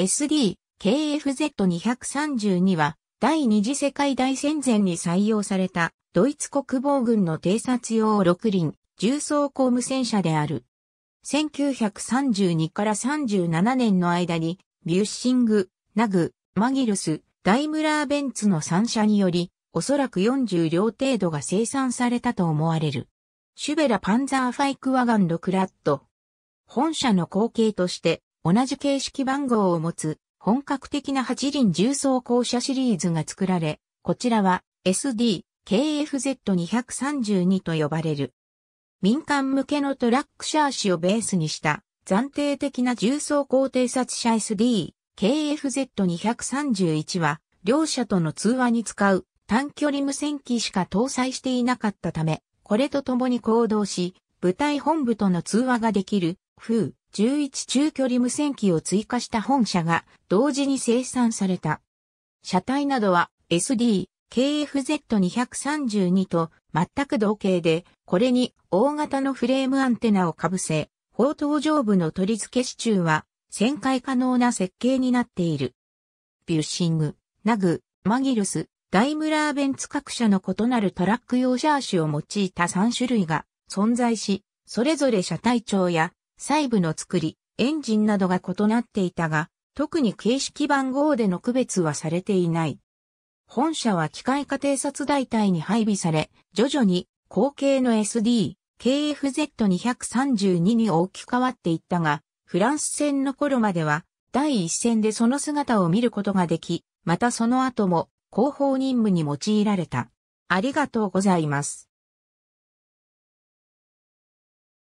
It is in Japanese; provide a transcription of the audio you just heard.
SD、KFZ232 は第二次世界大戦前に採用されたドイツ国防軍の偵察用6輪重装甲無戦車である。1932から37年の間にビュッシング、ナグ、マギルス、ダイムラーベンツの3車により、おそらく40両程度が生産されたと思われる。シュベラパンザーファイクワガンロクラット。本社の後継として、同じ形式番号を持つ本格的な8輪重装甲車シリーズが作られ、こちらは SD、KFZ232 と呼ばれる。民間向けのトラックシャーシをベースにした暫定的な重装甲偵察車 SD、KFZ231 は両車との通話に使う短距離無線機しか搭載していなかったため、これと共に行動し、部隊本部との通話ができる、風、11中距離無線機を追加した本社が同時に生産された。車体などは SD、KFZ232 と全く同型で、これに大型のフレームアンテナをかぶせ、砲塔上部の取り付け支柱は旋回可能な設計になっている。ビュッシング、ナグ、マギルス、ダイムラーベンツ各社の異なるトラック用シャーシュを用いた3種類が存在し、それぞれ車体長や細部の作り、エンジンなどが異なっていたが、特に形式番号での区別はされていない。本社は機械化偵察大隊に配備され、徐々に後継の SD、KFZ232 に大きく変わっていったが、フランス戦の頃までは、第一線でその姿を見ることができ、またその後も、広報任務に用いられた。ありがとうございます。